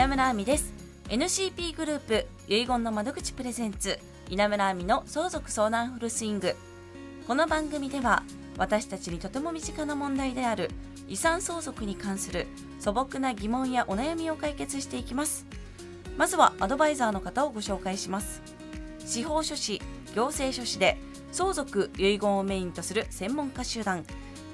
稲村亜美です NCP グループ遺言の窓口プレゼンツ稲村亜美の相続相談フルスイングこの番組では私たちにとても身近な問題である遺産相続に関する素朴な疑問やお悩みを解決していきますまずはアドバイザーの方をご紹介します司法書士行政書士で相続遺言をメインとする専門家集団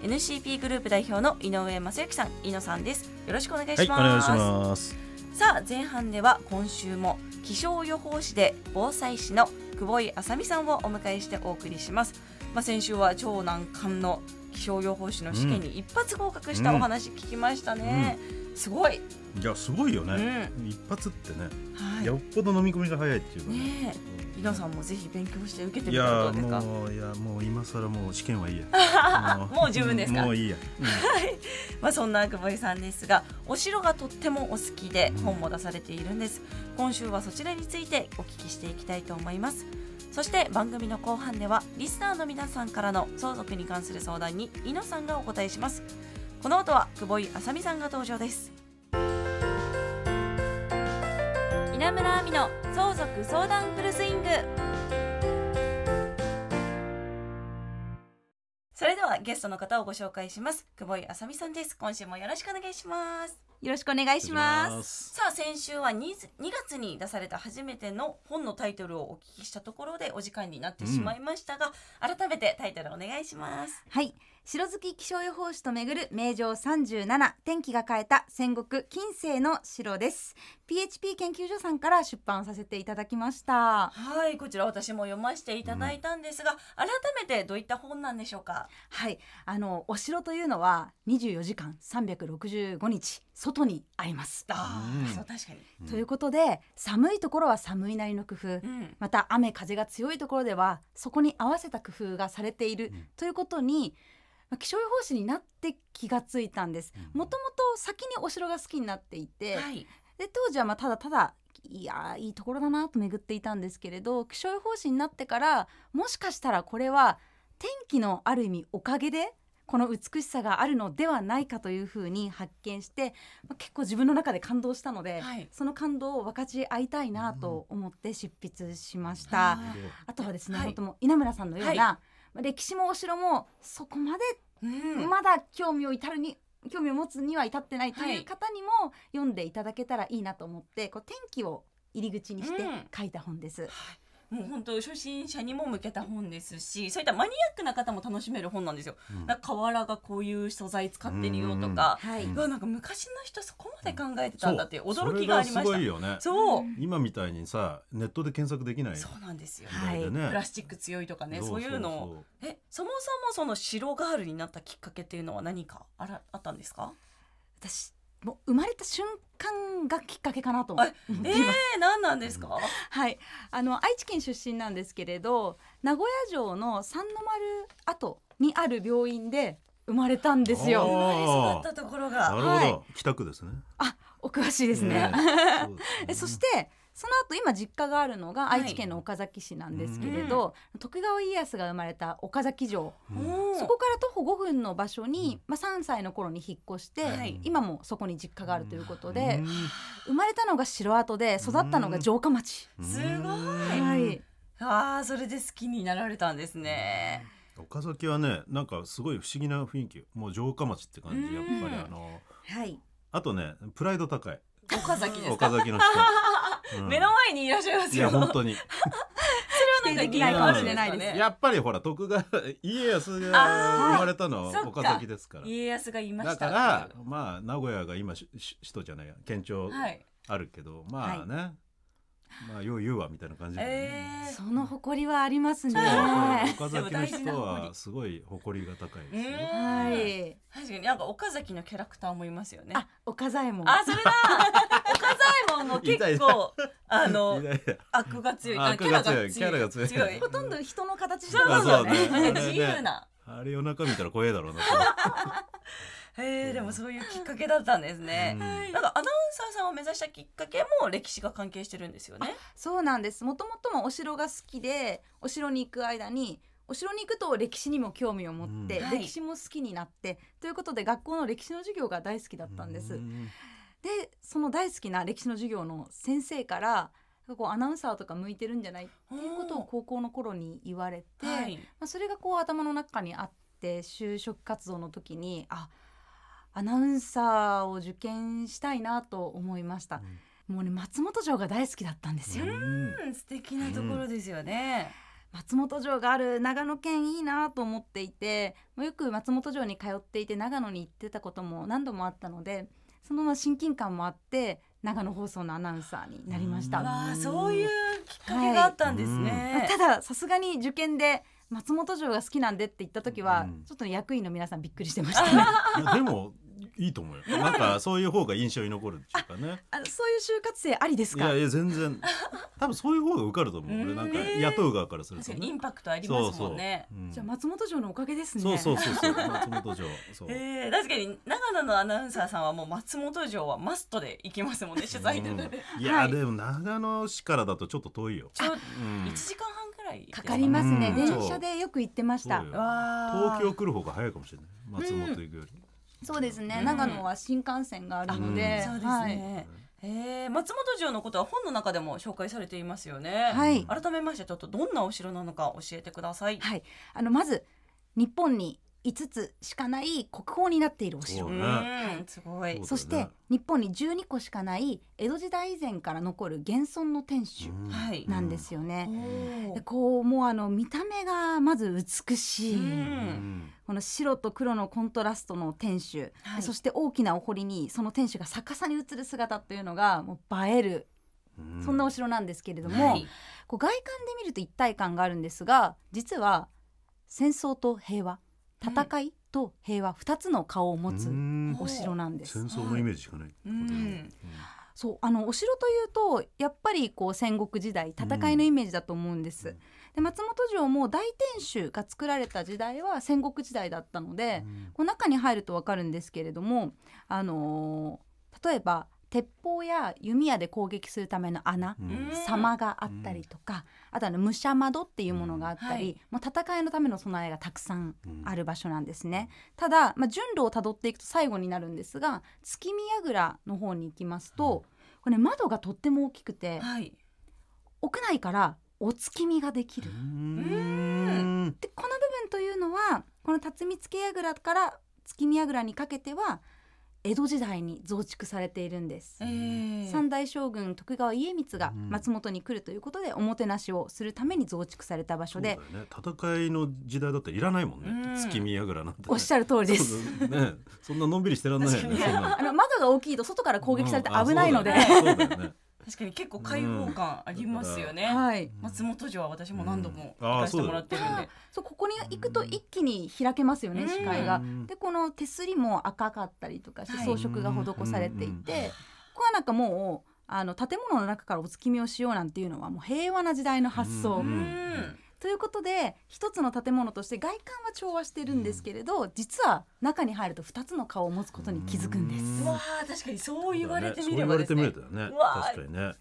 NCP グループ代表の井上正幸さん井野さんですよろしくお願いします、はい、お願いしますさあ前半では今週も気象予報士で防災士の久保井あさみさんをお迎えしてお送りします、まあ、先週は超難関の気象予報士の試験に一発合格したお話聞きましたね、うんうん、すごいいやすごいよね、うん、一発ってね、はい、よっぽど飲み込みが早いっていうかね、ね皆さんもぜひ勉強して受けてみてらどうですかいやもう今更もう試験はいいや もう十分ですかもういいや、うん、まあそんな久保井さんですがお城がとってもお好きで本も出されているんです、うん、今週はそちらについてお聞きしていきたいと思いますそして番組の後半ではリスナーの皆さんからの相続に関する相談にイ野さんがお答えしますこの後は久保井あさみさんが登場です稲村亜美の相続相談フルスイングそれではゲストの方をご紹介します久保井あさみさんです今週もよろしくお願いしますよろしくお願いしますさあ先週は 2, 2月に出された初めての本のタイトルをお聞きしたところでお時間になってしまいましたが、うん、改めてタイトルお願いしますはい白月気象予報士とめぐる名城37天気が変えた戦国近世の城です PHP 研究所さんから出版させていただきましたはいこちら私も読ませていただいたんですが、うん、改めてどういった本なんでしょうかはいあのお城というのは24時間365日外にあります。あそう確かにということで寒いところは寒いなりの工夫、うん、また雨風が強いところではそこに合わせた工夫がされている、ということに、まあ、気象予報士になって気がついたんです。もともと先にお城が好きになっていて、はい、で当時はまあただただいやいいところだなと巡っていたんですけれど気象予報士になってからもしかしたらこれは天気のある意味おかげでこの美しさがあるのではないかというふうに発見して、まあ、結構自分の中で感動したので、はい、その感動を分かち合いたいなと思って執筆しました。うん、あとはですね、はい、本当も稲村さんのような、はい、歴史もお城もそこまで、うん、まだ興味を至るに興味を持つには至ってないという方にも読んでいただけたらいいなと思って、こう天気を入り口にして書いた本です。うんもう本当初心者にも向けた本ですしそういったマニアックな方も楽しめる本なんですよ。うん、瓦がこういう素材使ってるよとか、うん、はい、なんか昔の人そこまで考えてたんだって驚きがありました。そね、そう今みたいにさネットで検索できないそうなんですよ、ね、はい、プラスチック強いとかねそういうのをえそもそもその白ガールになったきっかけっていうのは何かあらあったんですか私もう生まれた瞬感がきっかけかなと思ってます。えー、何なんですか？はい、あの愛知県出身なんですけれど、名古屋城の三の丸跡にある病院で生まれたんですよ。生まれ育ったところが。なるほど、はい、北区ですね。あ、お詳しいですね。ね そして。その後今実家があるのが愛知県の岡崎市なんですけれど、はい徳川家康が生まれた岡崎城、うん、そこから徒歩5分の場所に、まあ、3歳の頃に引っ越して、はい、今もそこに実家があるということで、生まれたのが城跡で育ったのが城下町。すごい、はい、あそれで好きになられたんですね。岡崎はねなんかすごい不思議な雰囲気もう城下町って感じやっぱりあの、はい、あとねプライド高い岡崎です岡崎の人目の前にいらっしゃいますいや本当にそれはできないかもしれないですね。やっぱりほら徳川家康が生まれたのは岡崎ですから家康がいまだした。からまあ名古屋が今しし首都じゃないや県庁はい。あるけど、まあね、まあよう言うわみたいな感じで、えね。その誇りはありますね。は岡崎の人はすごい誇りが高いですよ。うい。確かになんか岡崎のキャラクターもいますよね。あ、岡左衛あ、それだ。大門も結構あの悪が強いあキャラが強いラが強いほとんど人の形してま自由なあれ夜中見たら怖えだろうな へえ、でもそういうきっかけだったんですね。なんかアナウンサーさんを目指したきっかけも歴史が関係してるんですよね。そうなんです。もともともお城が好きで、お城に行く間に。お城に行くと歴史にも興味を持って、うん、歴史も好きになって、はい、ということで学校の歴史の授業が大好きだったんです。うんでその大好きな歴史の授業の先生からこうアナウンサーとか向いてるんじゃないっていうことを高校の頃に言われて、はい、まあ、それがこう頭の中にあって就職活動の時にあアナウンサーを受験したいなと思いました。うん、もうね松本城が大好きだったんですよ。うん素敵なところですよね。うん、松本城がある長野県いいなと思っていて、よく松本城に通っていて長野に行ってたことも何度もあったので、その親近感もあって長野放送のアナウンサーになりました。あそういうきっかけがあったんですね。はい、たださすがに受験で松本城が好きなんでって言った時は、ちょっと役員の皆さんびっくりしてました、ね、いやでもいいと思うよなんかそういう方が印象に残るっていうかね あそういう就活生ありですかいやいや全然多分そういう方が受かると思う俺なんか雇う側からすると、ね、インパクトありますもんね、うん、じゃ松本城のおかげですねそうそうそうそう 松本城ええー、確かに長野のアナウンサーさんはもう松本城はマストで行きますもんね取材で、うん、いや、はい、でも長野市からだとちょっと遠いよちょ、うん、1時間半かかりますね、うん、電車でよく行ってました東京来る方が早いかもしれない松本行くより、うんそうですね、長野は新幹線があるので、そうですね、はいえー、松本城のことは本の中でも紹介されていますよね。はい、改めましてちょっとどんなお城なのか教えてください。はい、あのまず日本に5つしかない国宝になっているお城、ねはい、そして日本に12個しかない江戸時代以前から残る現存の天守なんですよね。うこうもうあの見た目がまず美しい、この白と黒のコントラストの天守、はい、そして大きなお堀にその天守が逆さに映る姿というのがもう映えるそんなお城なんですけれども、はい、こう外観で見ると一体感があるんですが実は戦争と平和戦いと平和2つの顔を持つお城なんです。戦争のイメージしかない、うんそうあのお城というとやっぱりこう戦国時代戦いのイメージだと思うんです。うん、で松本城も大天守が作られた時代は戦国時代だったので、うん、こう中に入ると分かるんですけれども、あのー、例えば鉄砲や弓矢で攻撃するための穴、様があったりとか、あとは武者窓っていうものがあったり、うんはい、もう戦いのための備えがたくさんある場所なんですね、ただ、まあ、順路をたどっていくと最後になるんですが月見櫓の方に行きますと、これ、ね、窓がとっても大きくて、はい、屋内からお月見ができる。でこの部分というのはこの辰巳付櫓から月見櫓にかけては江戸時代に増築されているんです、えー、三大将軍徳川家光が松本に来るということで、おもてなしをするために増築された場所で、ね、戦いの時代だっていらないもんね、うん、月見櫓なんて、ね、おっしゃる通りですそ,、ね、そんなのんびりしてらんないよねあの窓が大きいと外から攻撃されて危ないので、うん、確かに結構開放感ありますよね、うん、はい松本城は私も何度も行かせてもらってるんで、うん、そうここに行くと一気に開けますよね、うん、視界がでこの手すりも赤かったりとかして装飾が施されていて、はい、ここはなんかもうあの建物の中からお月見をしようなんていうのはもう平和な時代の発想ということで一つの建物として外観は調和してるんですけれど、うん、実は中に入ると二つの顔を持つことに気づくんです。うわ確かにそう言われてみればですね。ねそうね確かにね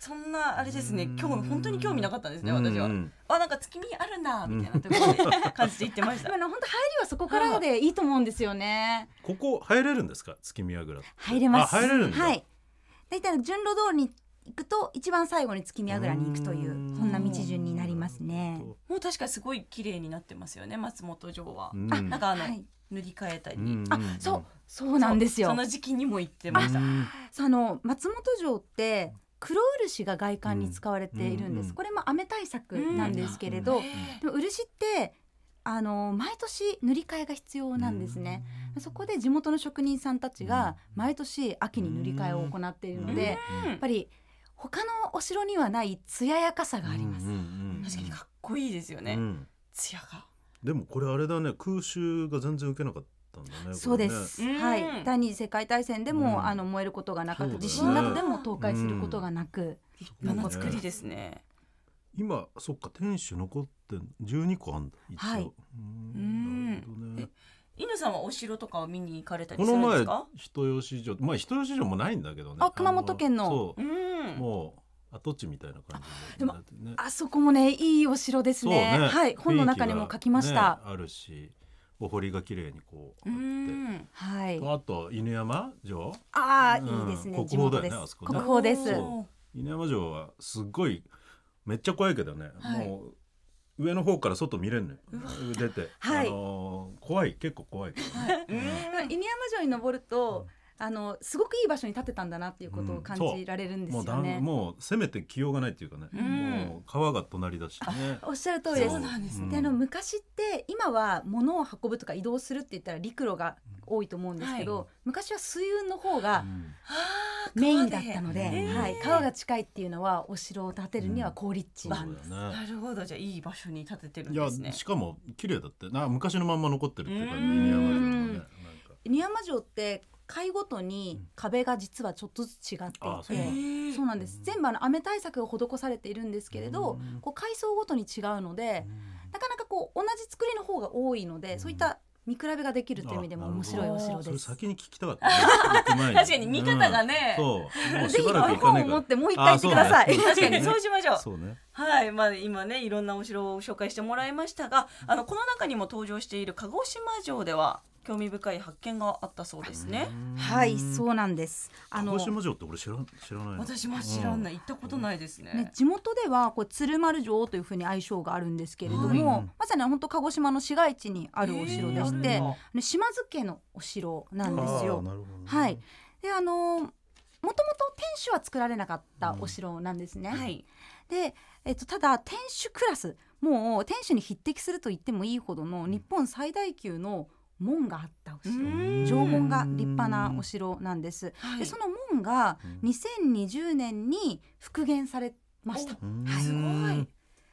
そんなあれですね今日本当に興味なかったんですね私は、あなんか月見あるなだみたいなところ感じて言ってました今の 本当入りはそこからでいいと思うんですよね、ここ入れるんですか月見櫓入れます入れるはい大体順路通りに行くと一番最後に月見櫓に行くというそんな道順にますね。もう確かすごい綺麗になってますよね松本城は。うん、なんかあの、はい、塗り替えたり、うんうんうん、あそうそうなんですよその時期にも行ってました。その松本城って黒漆が外観に使われているんです、うん、これも雨対策なんですけれど、うん、でも漆ってあの毎年塗り替えが必要なんですね、うん、そこで地元の職人さんたちが毎年秋に塗り替えを行っているので、やっぱり他のお城にはない艶やかさがあります、うんうん確かにかっこいいですよね、うん、艶がでもこれあれだね空襲が全然受けなかったんだねそうです、はい第二次世界大戦でも、うん、あの燃えることがなかった、ね、地震などでも倒壊することがなく、立派な作りですね今そっか天守残って12個あんだ一はい、うんなる犬さんはお城とかを見に行かれたりするんですかこの前人吉城まあ人吉城もないんだけどねあ熊本県のそう、うん、もう跡地みたいな感じで、ね、でもあそこもねいいお城ですね、ね、はい本の中にも書きました、ね、あるしお堀が綺麗にこうはい、あと犬山城ああ、うん、いいですね国宝だよねあそこ国宝です犬山城はすっごいめっちゃ怖いけどね、はい、もう上の方から外見れんのよ出て、はい、あのー、怖い結構怖い、ね、はいうん、犬山城に登ると、あのすごくいい場所に建てたんだなっていうことを感じられるんですよね。うん、もうもうせめて気用がないっていうかね、うん、もう川が隣だし、ね、おっしゃる通りです。ですであの昔って今は物を運ぶとか移動するって言ったら陸路が多いと思うんですけど、はい、昔は水運の方がメインだったので、うん、はい、川が近いっていうのはお城を建てるには好立地なんです。ね、なるほどじゃあいい場所に建ててるんですね。しかも綺麗だってな昔のまんま残ってるっていう感じに宮山城とかね。宮山城って回ごとに壁が実はちょっとずつ違っていて、うん、そうなんです、えー、全部あの雨対策が施されているんですけれど、うん、こう階層ごとに違うので、うん、なかなかこう同じ作りの方が多いので、そういった見比べができるという意味でも面白いお城です。先に聞きたかった、ね、確かに見方がね、うん、ぜひ iPhone を持ってもう一回してください。ね、確かに そうしましょう。うね、はい、まあ今ねいろんなお城を紹介してもらいましたが、あのこの中にも登場している鹿児島城では興味深い発見があったそうですね。はい、そうなんです。あの鹿城って俺知ら知らない私も知らない、行ったことないですね。ね地元ではこう鶴丸城というふうに愛称があるんですけれども、うん、まさに本当鹿児島の市街地にあるお城でして、島津家のお城なんですよ。ね、はい。であのもともと天守は作られなかったお城なんですね。うん、はい。で、えっと、ただ天守クラスもう天守に匹敵すると言ってもいいほどの日本最大級の門があったお城縄文が立派なお城なんです、はい、でその門が2020年に復元されました、はい、すごい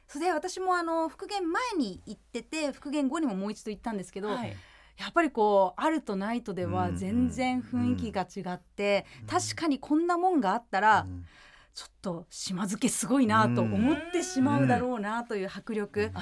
それで私もあの復元前に行ってて復元後にももう一度行ったんですけど、はいやっぱりこうあるとないとでは全然雰囲気が違って、うん、確かにこんな門があったら、うん、ちょっと島漬けすごいなと思ってしまうだろうなという迫力。うん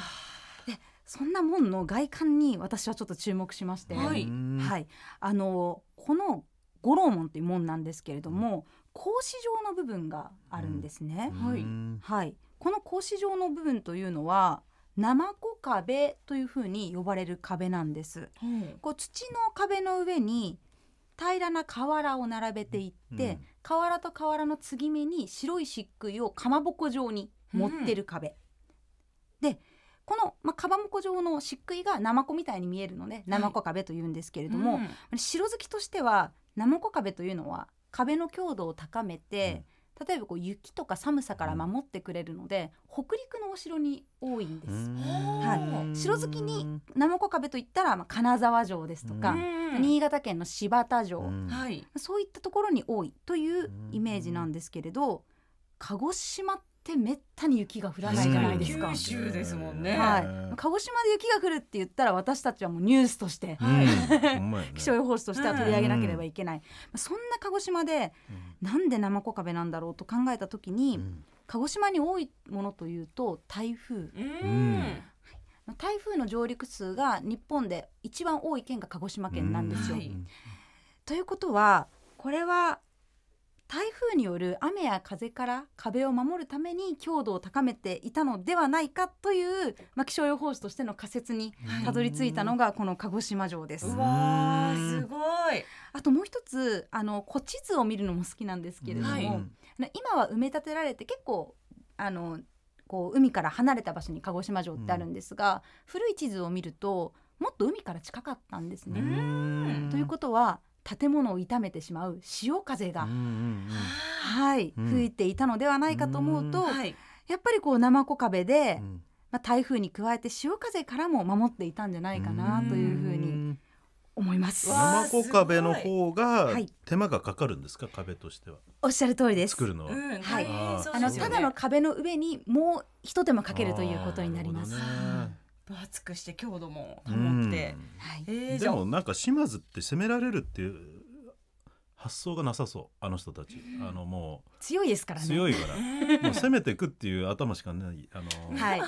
そんなもんの外観に私はちょっと注目しまして、はい、はい、あのこの五郎門という門なんですけれども、格子状の部分があるんですね。はい、はい、この格子状の部分というのは生子壁というふうに呼ばれる壁なんです。うん、こう土の壁の上に平らな瓦を並べていって、うん、瓦と瓦の継ぎ目に白い漆喰をかまぼこ状に持ってる壁、うん、でこの、まあ、かばもこ状の漆喰がナマコみたいに見えるので、ナマコ壁というんですけれども、はいうん、好きとしてはナマコ壁というのは壁の強度を高めて、うん、例えばこう雪とか寒さから守ってくれるので、北陸のお城に多いんです。はい、城好きにナマコ壁といったら、まあ、金沢城ですとか、新潟県の柴田城、はい、そういったところに多いというイメージなんですけれど、鹿児島ってってめったに雪が降らないじゃないですか。九州ですもんね。はい。鹿児島で雪が降るって言ったら私たちはもうニュースとして、気象予報士としては取り上げなければいけない。そんな鹿児島で、なんでナマコ壁なんだろうと考えた時に、鹿児島に多いものというと台風。台風の上陸数が日本で一番多い県が鹿児島県なんですよ。ということはこれは台風による雨や風から壁を守るために強度を高めていたのではないかという、まあ、気象予報士としての仮説にたどり着いたのがこの鹿児島城です。わすごいあともう一つあの古地図を見るのも好きなんですけれども、はい、今は埋め立てられて結構あのこう海から離れた場所に鹿児島城ってあるんですが、うん、古い地図を見るともっと海から近かったんですね。ということは建物を傷めてしまう潮風が、うんうんうん、はい、うん、吹いていたのではないかと思うと、うんはい、やっぱりこう生子壁で、うん、まあ、台風に加えて潮風からも守っていたんじゃないかなというふうに思います。生子壁の方が手間がかかるんですか、はい、壁としては。おっしゃる通りです。作るのは、はい、あの、ね、ただの壁の上にもう一手間かけるということになります。分厚くして強度も保って、うんえー、でもなんか島津って攻められるっていう発想がなさそうあの人たちあのもう強いですからね強いから もう攻めていくっていう頭しかないあの、はい、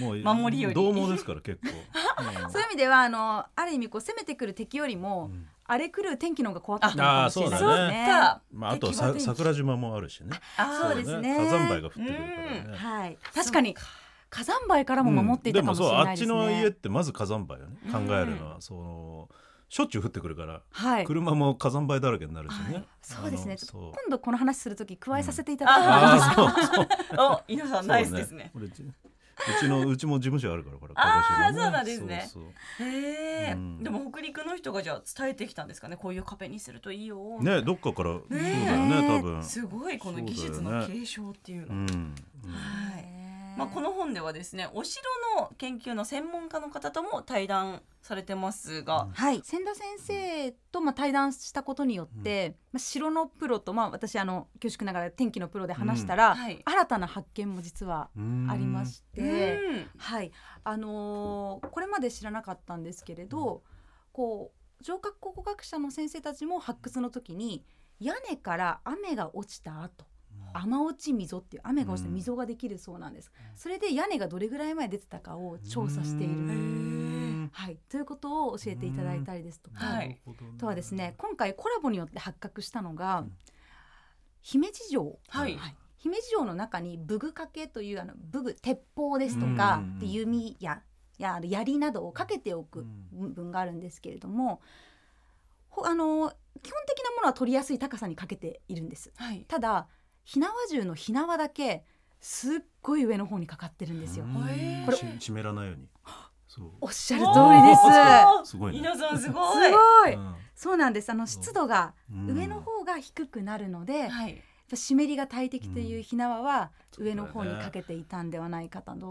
もう守りよりうもですから結構 そういう意味ではあのある意味こう攻めてくる敵よりも、うん、荒れ狂う天気の方が怖かったかもしれないですね。まああとさ桜島もあるしね。あそうですね。火山灰が降ってくるからね。はい。確かに。火山灰からも守っていたかもしれないですね、うん、でもそうあっちの家ってまず火山灰よね、考えるのは、うん、そのしょっちゅう降ってくるから、はい、車も火山灰だらけになるしね。そうですね。今度この話するとき加えさせていただきます。お、皆さんナイスですね。うちのうちも事務所あるからこれ。ああ、そうなんですね。へえ、でも北陸の人がじゃあ伝えてきたんですかね。こういうカフェにするといいよ。ね、どっかからそうだよね、多分。すごいこの技術の継承っていうの。まあ、この本ではですねお城の研究の専門家の方とも対談されてますが、うん、はい千田先生とまあ対談したことによって、うん、まあ、城のプロと、まあ、私あの恐縮ながら天気のプロで話したら、うんはい、新たな発見も実はありまして、はいあのー、これまで知らなかったんですけれどこう城郭考古学者の先生たちも発掘の時に屋根から雨が落ちた後雨落ち溝っていう雨が落ちた溝ができるそうなんです、うん、それで屋根がどれぐらい前出てたかを調査しているはい、ということを教えていただいたりですとか、とはですね今回コラボによって発覚したのが、姫路城、はい、はい姫路城の中に武具掛けというあの武具鉄砲ですとか、うん、弓やや槍などをかけておく分があるんですけれども、うん、あの基本的なものは取りやすい高さにかけているんです。はい、ただ火縄銃の火縄だけすっごい上の方にかかってるんですよ。これ湿らないように。おっしゃる通りです。すごい、ね、すごい。そうなんです。あの湿度が上の方が低くなるので、うんはい、ぱ湿りが大敵という火縄は上の方にかけていたんではないかと、うんね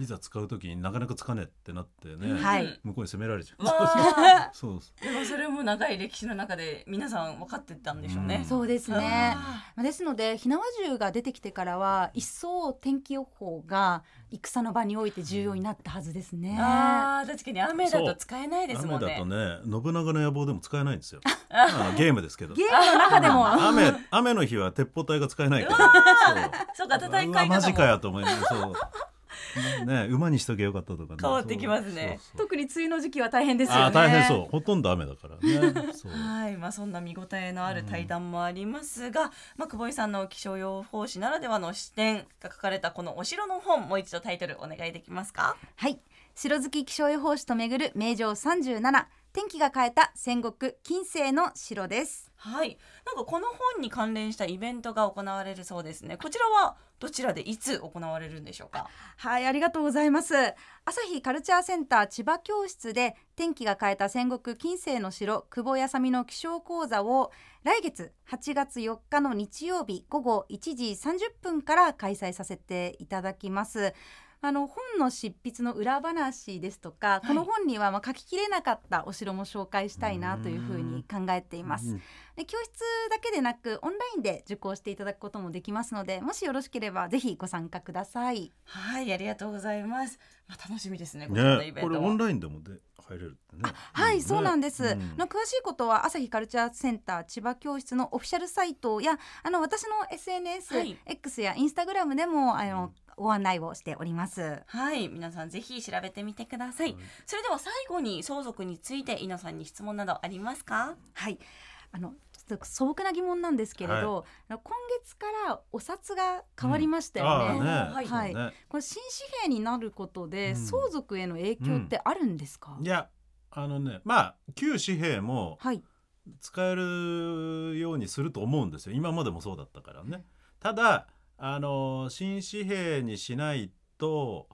いざ使う時になかなかつかねってなってね、はい、向こうに攻められちゃう そうでもそれも長い歴史の中で皆さん分かってたんでしょうね、うん、そうですねですので火縄銃が出てきてからは一層天気予報が戦の場において重要になったはずですね。ああ確かに雨だと使えないですもんね。雨だとね信長の野望でも使えないんですよ。ゲームですけど。ゲームの中でも雨雨の日は鉄砲隊が使えないから。そうか戦い方も。マジかやと思います。そうね馬にしとけよかったとか、ね、変わってきますね特に梅雨の時期は大変ですよね大変そうほとんど雨だからね はいまあそんな見応えのある対談もありますが、うん、まあ久保井さんの気象予報士ならではの視点が書かれたこのお城の本もう一度タイトルお願いできますかはい城月気象予報士と巡る名城37天気が変えた戦国近世の城ですはいなんかこの本に関連したイベントが行われるそうですねこちらはどちらでいつ行われるんでしょうかはいありがとうございます朝日カルチャーセンター千葉教室で天気が変えた戦国近世の城久保やさみの気象講座を来月8月4日の日曜日午後1時30分から開催させていただきますあの本の執筆の裏話ですとか、はい、この本にはまあ書ききれなかったお城も紹介したいなというふうに考えています。で教室だけでなくオンラインで受講していただくこともできますのでもしよろしければぜひご参加ください。はいありがとうございます。まあ、楽しみですねこのイベント、ね、これオンラインでもで入れるってね。はい、うそうなんです。ね、の詳しいことは朝日カルチャーセンター千葉教室のオフィシャルサイトやあの私の SNS、はい、X やインスタグラムでもあの、ご案内をしておりますはい皆さんぜひ調べてみてください、はい、それでは最後に相続について稲さんに質問などありますかはいあのっと素朴な疑問なんですけれど、はい、今月からお札が変わりましたよねうんね、はい、はい、ね、これ新紙幣になることで、相続への影響ってあるんですか、いやあのねまあ旧紙幣も使えるようにすると思うんですよ今までもそうだったからね。ただあの新紙幣にしないと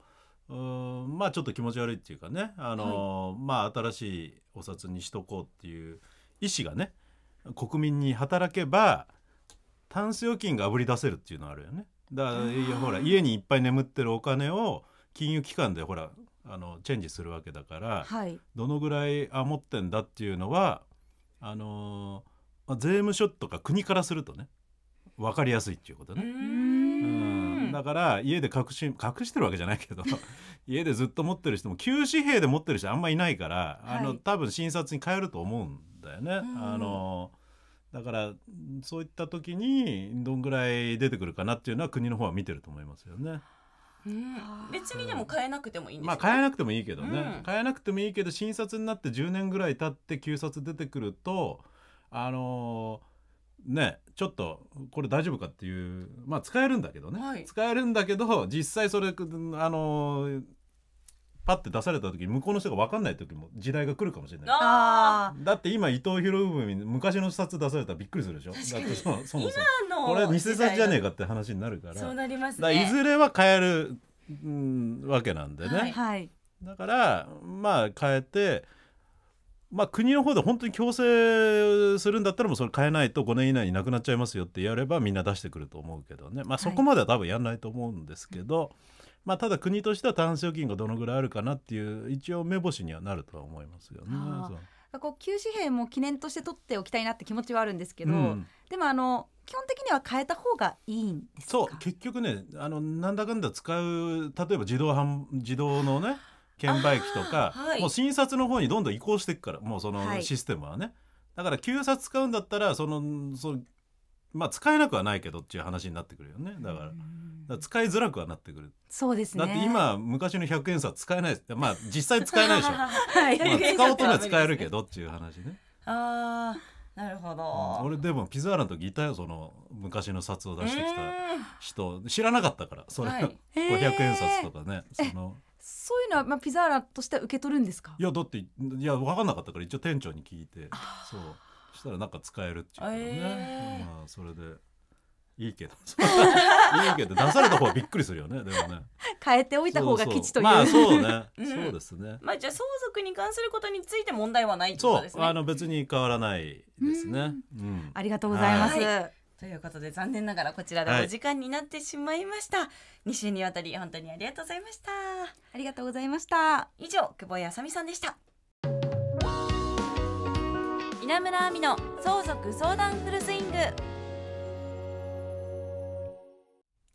うんまあちょっと気持ち悪いっていうかねあの、はい、まあ新しいお札にしとこうっていう意思がね国民に働けばタンス預金があぶり出せるっていうのはあるよね。だからいやほら家にいっぱい眠ってるお金を金融機関でほらあのチェンジするわけだから、はい、どのぐらいあ持ってんだっていうのはあのー、税務署とか国からするとね分かりやすいっていうことね。うんだから家で隠し隠してるわけじゃないけど 家でずっと持ってる人も旧紙幣で持ってる人あんまいないから、はい、あの多分診察に変えると思うんだよね。うん、あのだからそういった時にどんぐらい出てくるかなっていうのは国の方は見てると思いますよね。うん、別にでも変えなくてもいいんです、ね、まあ変えなくてもいいけどね、うん、変えなくてもいいけど診察になって10年ぐらい経って急殺出てくるとあのー、ねちょっとこれ大丈夫かっていうまあ使えるんだけどね、はい、使えるんだけど実際それあのーパッて出された時向こうの人が分かんない時も時代が来るかもしれないあだって今伊藤博文昔の札出されたらびっくりするでしょだってそもそもこれ偽札じゃねえかって話になるからそうなります、ね、いずれは変える、うん、わけなんでね、はい、だからまあ変えてまあ、国の方で本当に強制するんだったらもうそれ変えないと5年以内になくなっちゃいますよってやればみんな出してくると思うけどね、まあ、そこまでは多分やんないと思うんですけど、はいまあ、ただ国としては単償金がどのぐらいあるかなっていう一応目星にはなるとは思いますよね。こう旧紙幣も記念として取っておきたいなって気持ちはあるんですけど、うん、でもあの基本的には変えた方がいいんですそう結局ねあのなんだかんだ使う例えば自動販自動のね券売機とか、はい、もう新札の方にどんどん移行していくからもうそのシステムはね。はいだから旧札使うんだったらそのそのまあ使えなくはないけどっていう話になってくるよねだから,、使いづらくはなってくるそうですねだって今昔の100円札使えないまあ実際使えないでしょ、はい、まあ、使おうとは使えるけどっていう話ねああなるほど、うん、俺でもピザーラの時いたよその昔の札を出してきた人、知らなかったからそれ、はい、500 円札とかね、その。そういうのは、まあ、ピザーラとして受け取るんですかいやだっていや分かんなかったから一応店長に聞いてそうしたらなんか使えるっていうね、まあ、それでいいけど いいけど出された方がびっくりするよねでもね変えておいた方が吉というまあそうね、うん、そうですねまあじゃあ相続に関することについて問題はないと、ね、そうあの別に変わらないですね、うんうん、ありがとうございます、はい、ということで残念ながらこちらでお時間になってしまいました、はい、2週にわたり本当にありがとうございましたありがとうございました以上久保井あさみさんでした稲村亜美の相続相談フルスイング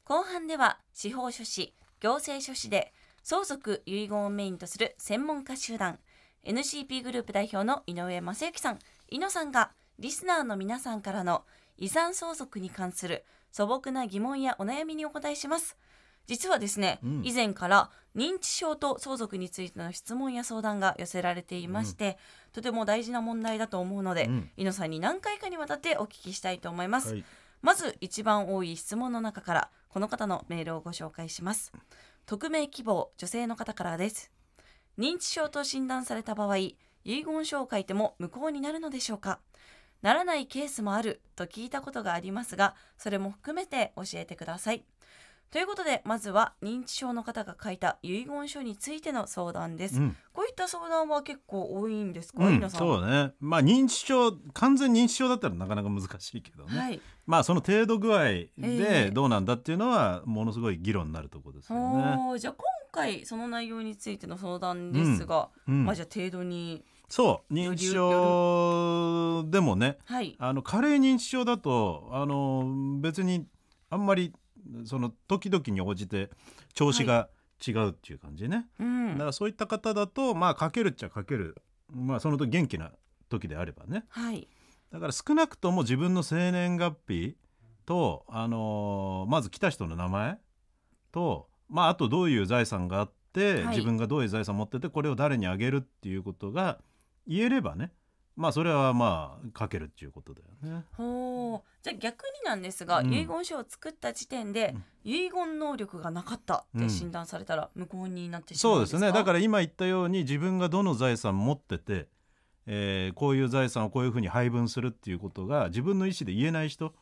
後半では司法書士行政書士で相続遺言をメインとする専門家集団 NCP グループ代表の井上正幸さん井野さんがリスナーの皆さんからの遺産相続に関する素朴な疑問やお悩みにお答えします実はですね、うん、以前から認知症と相続についての質問や相談が寄せられていまして、うん、とても大事な問題だと思うので、うん、井野さんに何回かにわたってお聞きしたいと思います、はい、まず一番多い質問の中からこの方のメールをご紹介します匿名希望女性の方からです認知症と診断された場合遺言書を書いても無効になるのでしょうかならないケースもあると聞いたことがありますがそれも含めて教えてくださいということでまずは認知症の方が書いた遺言書についての相談です、うん、こういった相談は結構多いんですか、うん、そうねまあ認知症完全認知症だったらなかなか難しいけどね、はい、まあその程度具合でどうなんだっていうのはものすごい議論になるところですよね、えー、じゃあ今回その内容についての相談ですが、うん、まあじゃあ程度にそう認知症でもね、はい、あの軽い認知症だとあの別にあんまりその時々に応じて調子が違うっていう感じね、はいだからそういった方だとまあかけるっちゃかけるまあその時元気な時であればね、はい、だから少なくとも自分の生年月日と、あのー、まず来た人の名前と、まあ、あとどういう財産があって、はい、自分がどういう財産を持っててこれを誰にあげるっていうことが言えればねまあそれはまあかけるっていうことだよね。ほうじゃあ逆になんですが、うん、遺言書を作った時点で、遺言能力がなかったって診断されたら無効になってしまうんですか、うん、そうですねだから今言ったように自分がどの財産持っててえー、こういう財産をこういうふうに配分するっていうことが自分の意思で言えない人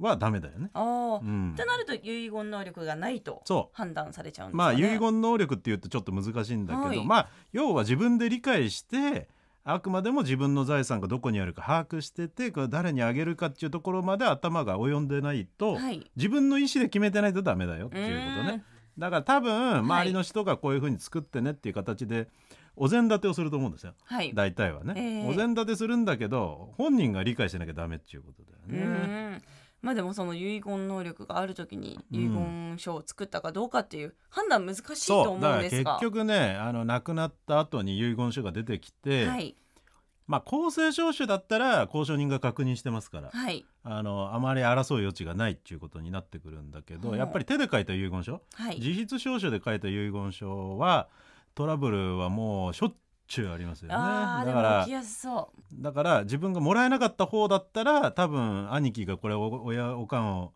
はダメだよね。あ、い、うん、ってなると遺言能力がないと判断されちゃうんですか、ね、まあ、遺言能力って言うとちょっと難しいんだけど、はい、まあ要は自分で理解してあくまでも自分の財産がどこにあるか把握しててこれ誰にあげるかっていうところまで頭が及んでないと、はい、自分の意思で決めてないとダメだよっていうことね。だから多分周りの人がこういうふうに作ってねっていう形で、お膳立てをすると思うんですよ、はい、大体はね、えー、お膳立てするんだけど本人が理解しなきゃダメっていうことだよね。まあでもその遺言能力がある時に遺言書を作ったかどうかっていう判断難しいと思うんですが、うん、結局ねあの亡くなった後に遺言書が出てきて、はい、まあ、公正証書だったら交渉人が確認してますから、はい、あのあまり争う余地がないっていうことになってくるんだけど、うん、やっぱり手で書いた遺言書、はい、自筆証書で書いた遺言書はトラブルはもうしょっちゅうありますよねだからでも起きやすそうだから自分がもらえなかった方だったら多分兄貴がこれを親おかんを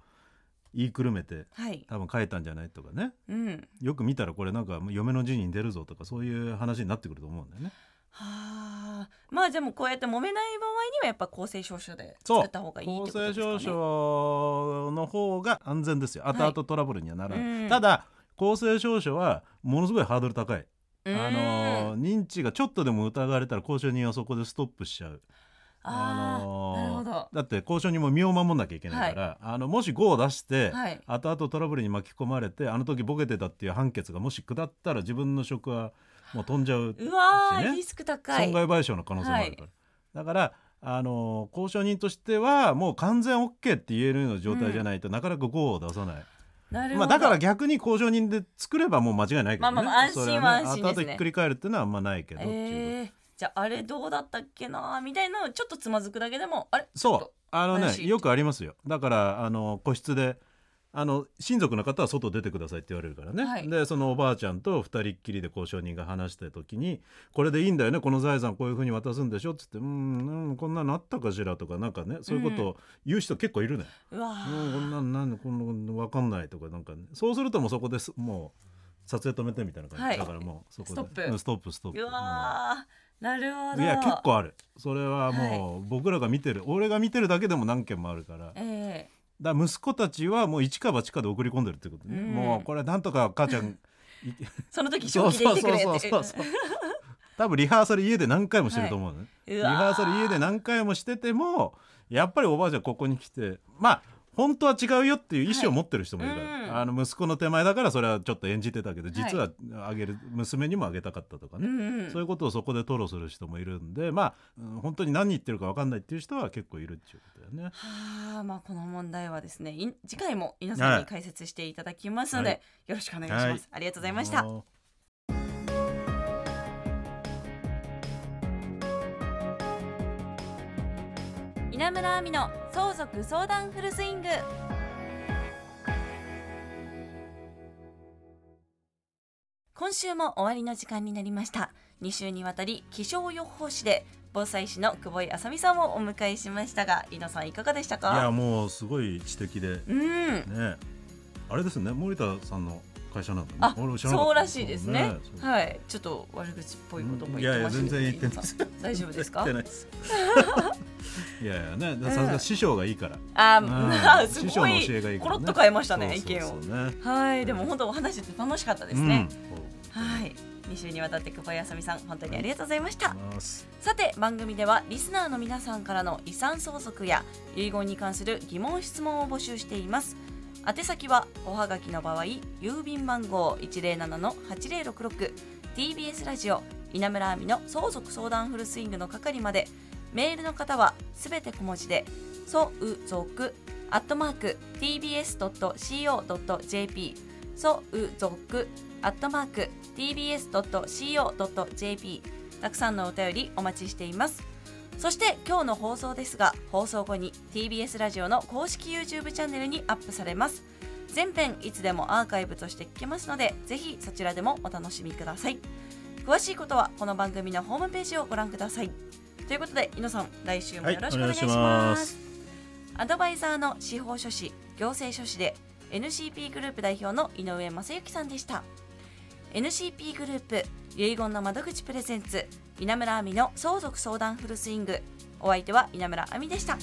言いくるめて、はい、多分書いたんじゃないとかね、うん、よく見たらこれなんか嫁の字に出るぞとかそういう話になってくると思うんだよね。はあまあでもこうやって揉めない場合にはやっぱ公正証書で作った方がいいってことですか、ね、公正証書の方が安全ですよ後々トラブルにはならない、はいうん、ただ公正証書はものすごいハードル高い。あの認知がちょっとでも疑われたら交渉人はそこでストップしちゃう。あのー、だって交渉人も身を守んなきゃいけないから、はい、あのもし5を出して、はい、後々トラブルに巻き込まれてあの時ボケてたっていう判決がもし下ったら自分の職はもう飛んじゃうし、ね、うわリスク高い損害賠償の可能性もあるから、はい、だからあの交渉人としてはもう完全 OK って言えるような状態じゃないと、うん、なかなか5を出さない。まあ、だから逆に工場人で作ればもう間違いないけど、ね、まあまあ安心は安心ですね、ね、後々ひっくり返るっていうのはあんまないけど、えー、じゃああれどうだったっけなみたいなちょっとつまずくだけでもあれそうあのねよくありますよだからあの個室であの親族の方は外出てくださいって言われるからね、はい、でそのおばあちゃんと2人っきりで交渉人が話した時に「これでいいんだよねこの財産こういうふうに渡すんでしょ」っつって「うんこんなのあったかしら」とかなんかねそういうことを言う人結構いるね。うん、うこんなんなんこんな分かんないとかなんか、ね、そうするともうそこですもう撮影止めてみたいな感じ、はい、だからもうそこでストップストップストップ。なるほどいや結構あるそれはもう僕らが見てる、はい、俺が見てるだけでも何件もあるから。えーだ息子たちはもう一か八かで送り込んでるってことね、うん、もうこれなんとか母ちゃん その時正気で言てくれってそうそうそうそう多分リハーサル家で何回もしてると思うね、はい、リハーサル家で何回もしててもやっぱりおばあちゃんここに来てまあ本当は違うよっていう意思を持ってる人もいるから、はいあの息子の手前だからそれはちょっと演じてたけど実はあげる、はい、娘にもあげたかったとかね、うんうん、そういうことをそこで吐露する人もいるんでまあ、うん、本当に何言ってるか分かんないっていう人は結構いるっていうことだよね。はあまあこの問題はですね次回も皆さんに解説していただきますので、はい、よろしくお願いします。ありがとうございました。稲村亜美の相続相談フルスイング今週も終わりの時間になりました2週にわたり気象予報士で防災士の久保井あさみさんをお迎えしましたが井野さんいかがでしたかいやもうすごい知的で、うん、ねあれですね森田さんの会社なんだ、ね、あそうらしいですね、ね、はいちょっと悪口っぽいことも言ってました、ね、いやいや全然言って 大丈夫ですか言ってないです いやいやね、さすが師匠がいいから。あ、まあ、すごい。コロッと変えましたね、意見を。はい、でも、本当お話って楽しかったですね。はい。2週にわたって久保井康美さん本当にありがとうございました、はい、さて番組ではリスナーの皆さんからの遺産相続や遺言に関する疑問質問を募集しています宛先はおはがきの場合郵便番号 107-8066TBS ラジオ稲村亜美の相続相談フルスイングの係までメールの方はすべて小文字で「そうぞく」「アットマーク tbs.co.jp」「そうぞく」「アットマーク tbs.co.jp」たくさんのお便りお待ちしていますそして今日の放送ですが放送後に TBS ラジオの公式 YouTube チャンネルにアップされます全編いつでもアーカイブとして聞けますのでぜひそちらでもお楽しみください詳しいことはこの番組のホームページをご覧くださいということで猪野さん来週もよろしくお願いしますはいます、アドバイザーの司法書士行政書士で NCP グループ代表の井上正幸さんでした NCP グループ遺言の窓口プレゼンツ稲村亜美の相続相談フルスイングお相手は稲村亜美でした。